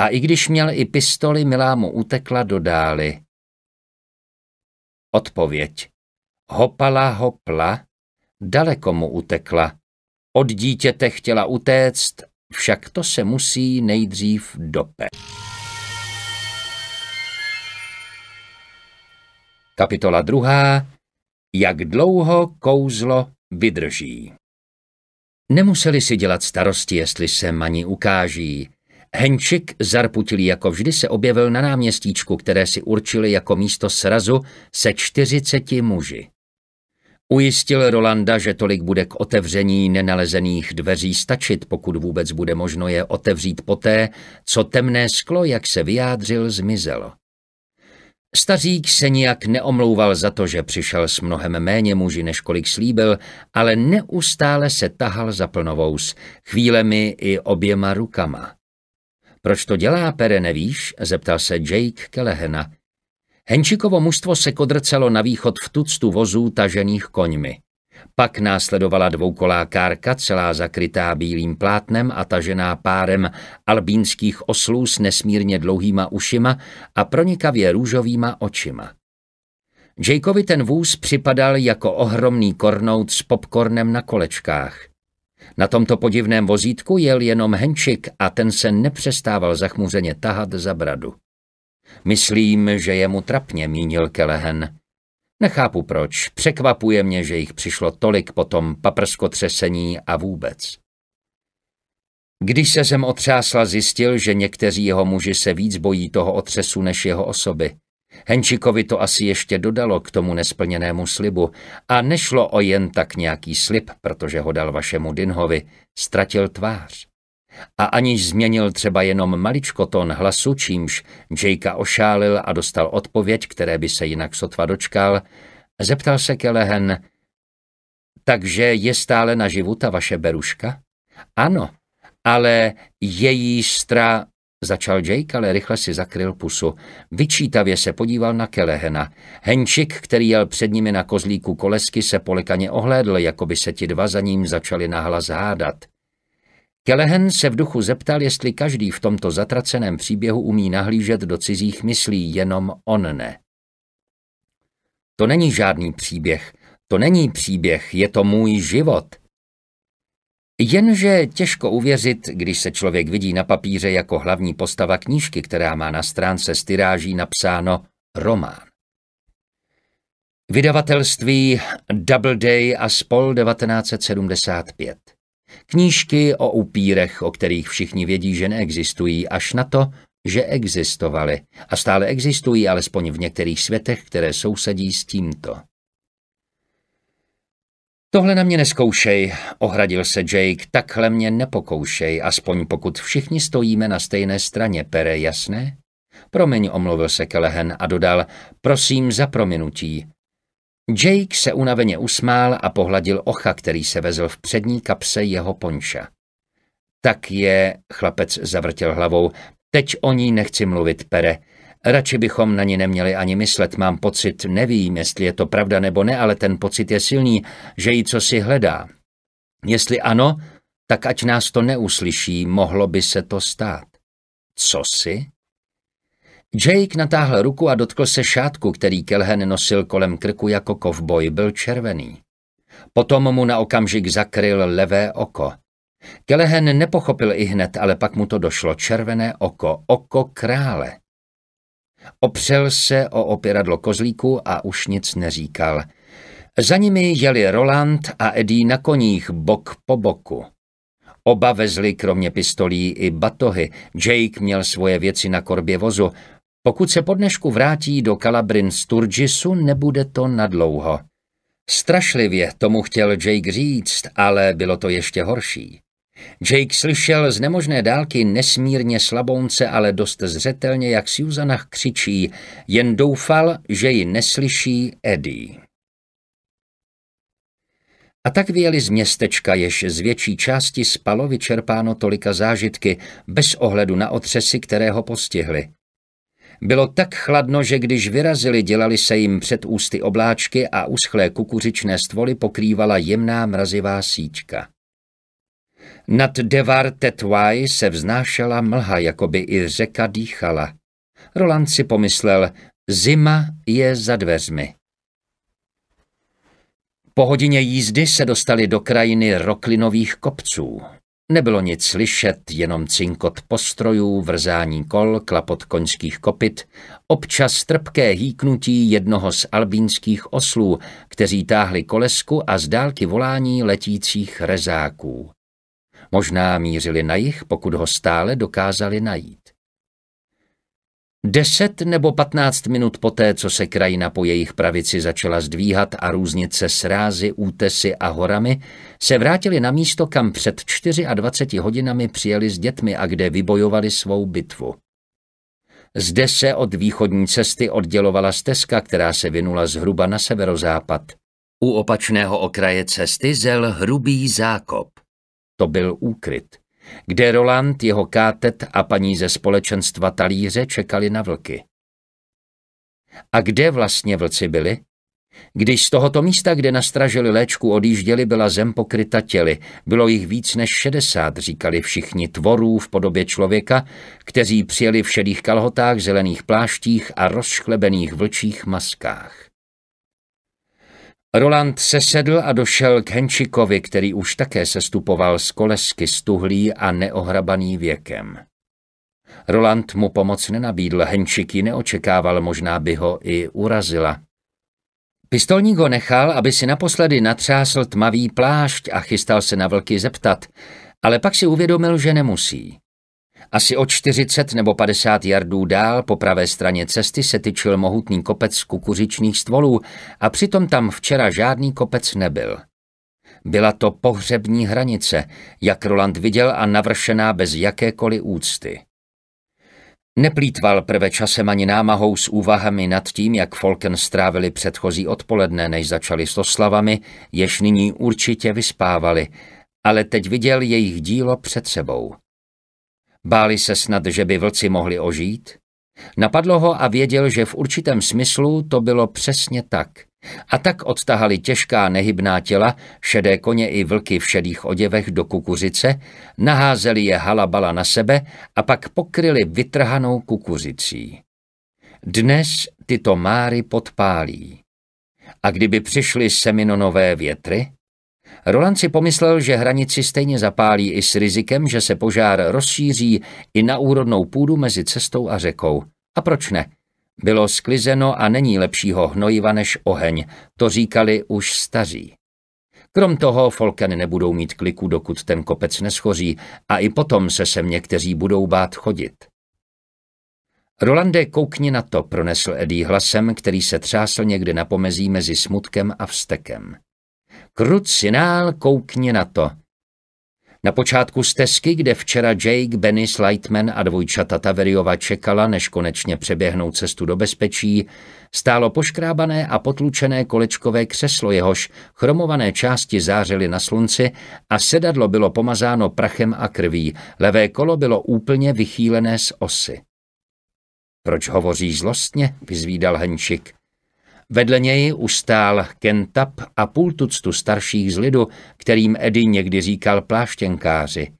a i když měl i pistoli, milá mu utekla do dály. Odpověď. Hopala hopla, daleko mu utekla. Od dítěte chtěla utéct, však to se musí nejdřív dope. Kapitola druhá. Jak dlouho kouzlo vydrží. Nemuseli si dělat starosti, jestli se maní ukáží. Henčik zarputilý jako vždy se objevil na náměstíčku, které si určili jako místo srazu se čtyřiceti muži. Ujistil Rolanda, že tolik bude k otevření nenalezených dveří stačit, pokud vůbec bude možno je otevřít poté, co temné sklo, jak se vyjádřil, zmizelo. Stařík se nijak neomlouval za to, že přišel s mnohem méně muži, než kolik slíbil, ale neustále se tahal za plnovous, chvílemi i oběma rukama. Proč to dělá, Pere, nevíš? zeptal se Jake Kelehena. Henčikovo mužstvo se kodrcelo na východ v tuctu vozů tažených koňmi. Pak následovala dvoukolá kárka, celá zakrytá bílým plátnem a tažená párem albínských oslů s nesmírně dlouhýma ušima a pronikavě růžovýma očima. Jakeovi ten vůz připadal jako ohromný kornout s popcornem na kolečkách. Na tomto podivném vozítku jel jenom Henčik a ten se nepřestával zachmuřeně tahat za bradu. Myslím, že je mu trapně, mínil Kelehen. Nechápu proč, překvapuje mě, že jich přišlo tolik potom paprskotřesení a vůbec. Když se zem otřásla, zjistil, že někteří jeho muži se víc bojí toho otřesu než jeho osoby. Henčikovi to asi ještě dodalo k tomu nesplněnému slibu a nešlo o jen tak nějaký slib, protože ho dal vašemu Dinhovi, ztratil tvář. A aniž změnil třeba jenom maličko tón hlasu, čímž Jakea ošálil a dostal odpověď, které by se jinak sotva dočkal, zeptal se Kelehen, takže je stále naživu ta vaše beruška? Ano, ale její stra... Začal Jake, ale rychle si zakryl pusu. Vyčítavě se podíval na Kelehena. Henčik, který jel před nimi na kozlíku kolesky, se polekaně ohlédl, jako by se ti dva za ním začali nahlas hádat. Kelehen se v duchu zeptal, jestli každý v tomto zatraceném příběhu umí nahlížet do cizích myslí, jenom on ne. To není žádný příběh. To není příběh, je to můj život, Jenže těžko uvěřit, když se člověk vidí na papíře jako hlavní postava knížky, která má na stránce styráží napsáno román. Vydavatelství Doubleday a spol 1975. Knížky o upírech, o kterých všichni vědí, že neexistují, až na to, že existovaly a stále existují alespoň v některých světech, které sousedí s tímto. Tohle na mě neskoušej, ohradil se Jake, takhle mě nepokoušej, aspoň pokud všichni stojíme na stejné straně, pere, jasné? Promiň, omluvil se Kelehen a dodal, prosím za prominutí. Jake se unaveně usmál a pohladil ocha, který se vezl v přední kapse jeho ponča. Tak je, chlapec zavrtěl hlavou, teď o ní nechci mluvit, pere, Radši bychom na ní neměli ani myslet, mám pocit, nevím, jestli je to pravda nebo ne, ale ten pocit je silný, že jí co si hledá. Jestli ano, tak ať nás to neuslyší, mohlo by se to stát. Co si? Jake natáhl ruku a dotkl se šátku, který Kelhen nosil kolem krku jako kovboj, byl červený. Potom mu na okamžik zakryl levé oko. Kelehen nepochopil i hned, ale pak mu to došlo. Červené oko, oko krále. Opřel se o opěradlo kozlíku a už nic neříkal. Za nimi jeli Roland a Edí na koních bok po boku. Oba vezli kromě pistolí i batohy, Jake měl svoje věci na korbě vozu. Pokud se podnešku vrátí do Kalabrin Sturgisu, nebude to nadlouho. Strašlivě tomu chtěl Jake říct, ale bylo to ještě horší. Jake slyšel z nemožné dálky nesmírně slabounce, ale dost zřetelně, jak Susana křičí, jen doufal, že ji neslyší Eddie. A tak vyjeli z městečka, jež z větší části spalo vyčerpáno tolika zážitky, bez ohledu na otřesy, které ho postihly. Bylo tak chladno, že když vyrazili, dělali se jim před ústy obláčky a uschlé kukuřičné stvoly pokrývala jemná mrazivá síčka. Nad Devar Tetuaj se vznášela mlha, jako by i řeka dýchala. Roland si pomyslel, zima je za dveřmi. Po hodině jízdy se dostali do krajiny roklinových kopců. Nebylo nic slyšet, jenom cinkot postrojů, vrzání kol, klapot koňských kopyt, občas trpké hýknutí jednoho z albínských oslů, kteří táhli kolesku a z dálky volání letících rezáků. Možná mířili na jich, pokud ho stále dokázali najít. Deset nebo patnáct minut poté, co se krajina po jejich pravici začala zdvíhat a různit se srázy, útesy a horami, se vrátili na místo, kam před 24 hodinami přijeli s dětmi a kde vybojovali svou bitvu. Zde se od východní cesty oddělovala stezka, která se vinula zhruba na severozápad. U opačného okraje cesty zel hrubý zákop. To byl úkryt, kde Roland, jeho kátet a paní ze společenstva talíře čekali na vlky. A kde vlastně vlci byli? Když z tohoto místa, kde nastražili léčku, odjížděli, byla zem pokryta těly. Bylo jich víc než šedesát, říkali všichni tvorů v podobě člověka, kteří přijeli v šedých kalhotách, zelených pláštích a rozšklebených vlčích maskách. Roland se sedl a došel k Henčikovi, který už také sestupoval z kolesky stuhlý a neohrabaný věkem. Roland mu pomoc nenabídl, Henčik ji neočekával, možná by ho i urazila. Pistolník ho nechal, aby si naposledy natřásl tmavý plášť a chystal se na vlky zeptat, ale pak si uvědomil, že nemusí. Asi o 40 nebo 50 jardů dál po pravé straně cesty se tyčil mohutný kopec kukuřičných stvolů a přitom tam včera žádný kopec nebyl. Byla to pohřební hranice, jak Roland viděl a navršená bez jakékoliv úcty. Neplítval prve časem ani námahou s úvahami nad tím, jak Folken strávili předchozí odpoledne, než začali s oslavami, jež nyní určitě vyspávali, ale teď viděl jejich dílo před sebou. Báli se snad, že by vlci mohli ožít? Napadlo ho a věděl, že v určitém smyslu to bylo přesně tak. A tak odtahali těžká nehybná těla, šedé koně i vlky v šedých oděvech do kukuřice, naházeli je halabala na sebe a pak pokryli vytrhanou kukuřicí. Dnes tyto máry podpálí. A kdyby přišly seminonové větry? Roland si pomyslel, že hranici stejně zapálí i s rizikem, že se požár rozšíří i na úrodnou půdu mezi cestou a řekou. A proč ne? Bylo sklizeno a není lepšího hnojiva než oheň, to říkali už staří. Krom toho folkeny nebudou mít kliku, dokud ten kopec neschoří a i potom se sem někteří budou bát chodit. Rolande, koukni na to, pronesl Eddie hlasem, který se třásl někde na pomezí mezi smutkem a vstekem. Krucinál, koukni na to. Na počátku stezky, kde včera Jake, Benny, Lightman a dvojčata Taveriova čekala, než konečně přeběhnou cestu do bezpečí, stálo poškrábané a potlučené kolečkové křeslo jehož, chromované části zářily na slunci a sedadlo bylo pomazáno prachem a krví, levé kolo bylo úplně vychýlené z osy. Proč hovoří zlostně? vyzvídal Henčik. Vedle něj už stál Kentap a půl tuctu starších z lidu, kterým Edy někdy říkal pláštěnkáři.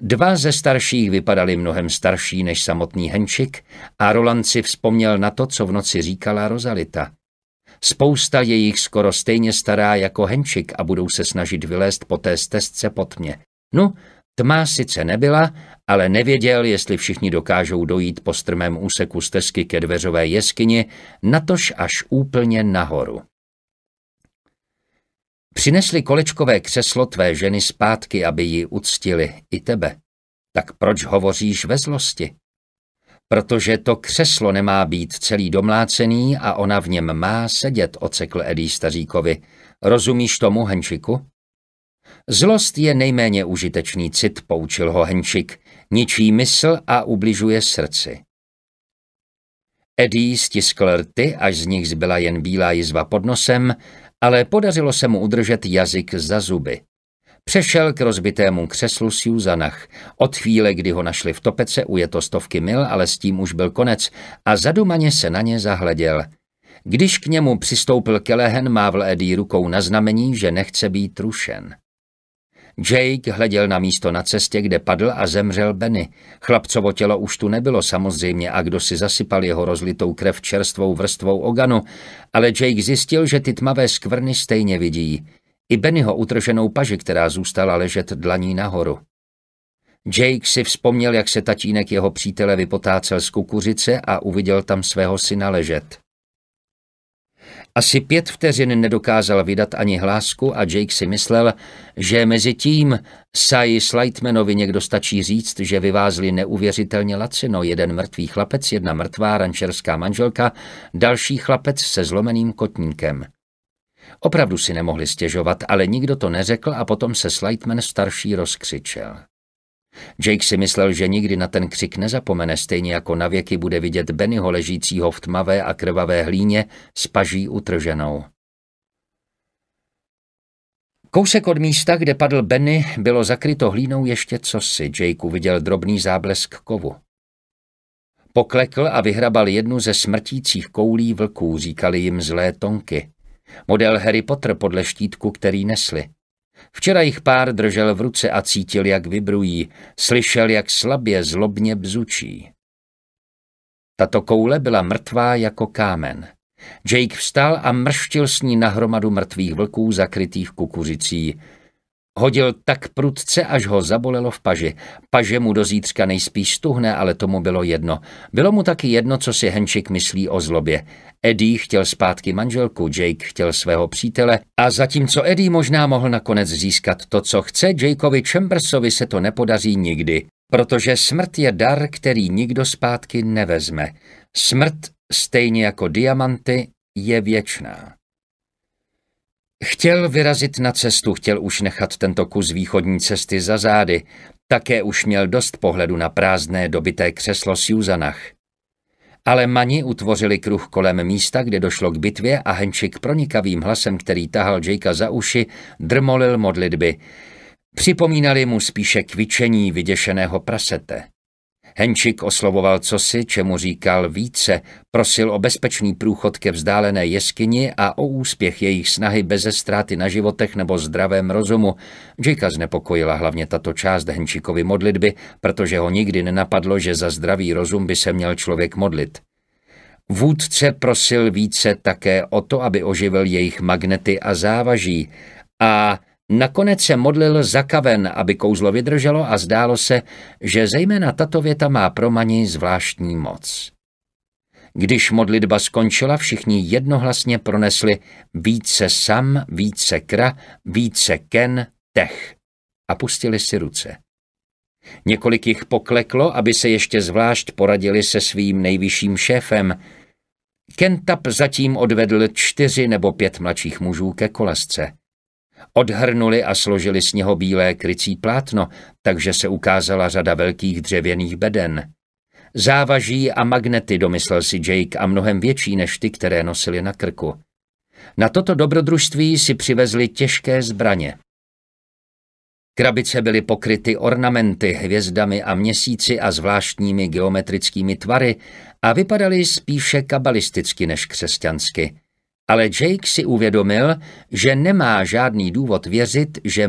Dva ze starších vypadali mnohem starší než samotný Henčik a Roland si vzpomněl na to, co v noci říkala Rozalita. Spousta je jich skoro stejně stará jako Henčik a budou se snažit vylézt po té stezce pod tmě. No, Tma sice nebyla, ale nevěděl, jestli všichni dokážou dojít po strmém úseku stezky ke dveřové jeskyni, natož až úplně nahoru. Přinesli kolečkové křeslo tvé ženy zpátky, aby ji uctili, i tebe. Tak proč hovoříš ve zlosti? Protože to křeslo nemá být celý domlácený a ona v něm má sedět, ocekl Edí staříkovi. Rozumíš tomu, Henčiku? Zlost je nejméně užitečný cit, poučil ho Henčik, ničí mysl a ubližuje srdci. Eddie stiskl rty, až z nich zbyla jen bílá jizva pod nosem, ale podařilo se mu udržet jazyk za zuby. Přešel k rozbitému křeslu Susanach. Od chvíle, kdy ho našli v topece, to stovky mil, ale s tím už byl konec a zadumaně se na ně zahleděl. Když k němu přistoupil Kelehen, mávl Eddie rukou na znamení, že nechce být rušen. Jake hleděl na místo na cestě, kde padl a zemřel Benny. Chlapcovo tělo už tu nebylo samozřejmě a kdo si zasypal jeho rozlitou krev čerstvou vrstvou oganu, ale Jake zjistil, že ty tmavé skvrny stejně vidí. I Bennyho utrženou paži, která zůstala ležet dlaní nahoru. Jake si vzpomněl, jak se tatínek jeho přítele vypotácel z kukuřice a uviděl tam svého syna ležet. Asi pět vteřin nedokázal vydat ani hlásku a Jake si myslel, že mezi tím Sai Slightmanovi někdo stačí říct, že vyvázli neuvěřitelně lacino jeden mrtvý chlapec, jedna mrtvá rančerská manželka, další chlapec se zlomeným kotníkem. Opravdu si nemohli stěžovat, ale nikdo to neřekl a potom se Slightman starší rozkřičel. Jake si myslel, že nikdy na ten křik nezapomene, stejně jako navěky bude vidět Bennyho ležícího v tmavé a krvavé hlíně s paží utrženou. Kousek od místa, kde padl Benny, bylo zakryto hlínou ještě cosi. Jake uviděl drobný záblesk kovu. Poklekl a vyhrabal jednu ze smrtících koulí vlků, říkali jim zlé tonky. Model Harry Potter podle štítku, který nesli. Včera jich pár držel v ruce a cítil, jak vybrují, slyšel, jak slabě, zlobně bzučí. Tato koule byla mrtvá jako kámen. Jake vstal a mrštil s ní na hromadu mrtvých vlků zakrytých kukuřicí, Hodil tak prudce, až ho zabolelo v paži. Paže mu do zítřka nejspíš stuhne, ale tomu bylo jedno. Bylo mu taky jedno, co si Henčik myslí o zlobě. Eddie chtěl zpátky manželku, Jake chtěl svého přítele a zatímco Eddie možná mohl nakonec získat to, co chce, Jakeovi Chambersovi se to nepodaří nikdy, protože smrt je dar, který nikdo zpátky nevezme. Smrt, stejně jako diamanty, je věčná. Chtěl vyrazit na cestu, chtěl už nechat tento kus východní cesty za zády. Také už měl dost pohledu na prázdné dobité křeslo Susanach. Ale mani utvořili kruh kolem místa, kde došlo k bitvě a Henčik pronikavým hlasem, který tahal Jakea za uši, drmolil modlitby. Připomínali mu spíše kvičení vyděšeného prasete. Henčik oslovoval cosi, čemu říkal více, prosil o bezpečný průchod ke vzdálené jeskyni a o úspěch jejich snahy beze ztráty na životech nebo zdravém rozumu. Jika znepokojila hlavně tato část Henčikovy modlitby, protože ho nikdy nenapadlo, že za zdravý rozum by se měl člověk modlit. Vůdce prosil více také o to, aby oživil jejich magnety a závaží a Nakonec se modlil za kaven, aby kouzlo vydrželo a zdálo se, že zejména tato věta má pro Mani zvláštní moc. Když modlitba skončila, všichni jednohlasně pronesli více sam, více kra, více ken, tech a pustili si ruce. Několik jich pokleklo, aby se ještě zvlášť poradili se svým nejvyšším šéfem. Kentap zatím odvedl čtyři nebo pět mladších mužů ke kolesce. Odhrnuli a složili z něho bílé krycí plátno, takže se ukázala řada velkých dřevěných beden. Závaží a magnety, domyslel si Jake, a mnohem větší než ty, které nosili na krku. Na toto dobrodružství si přivezli těžké zbraně. Krabice byly pokryty ornamenty, hvězdami a měsíci a zvláštními geometrickými tvary a vypadaly spíše kabalisticky než křesťansky ale Jake si uvědomil, že nemá žádný důvod věřit, že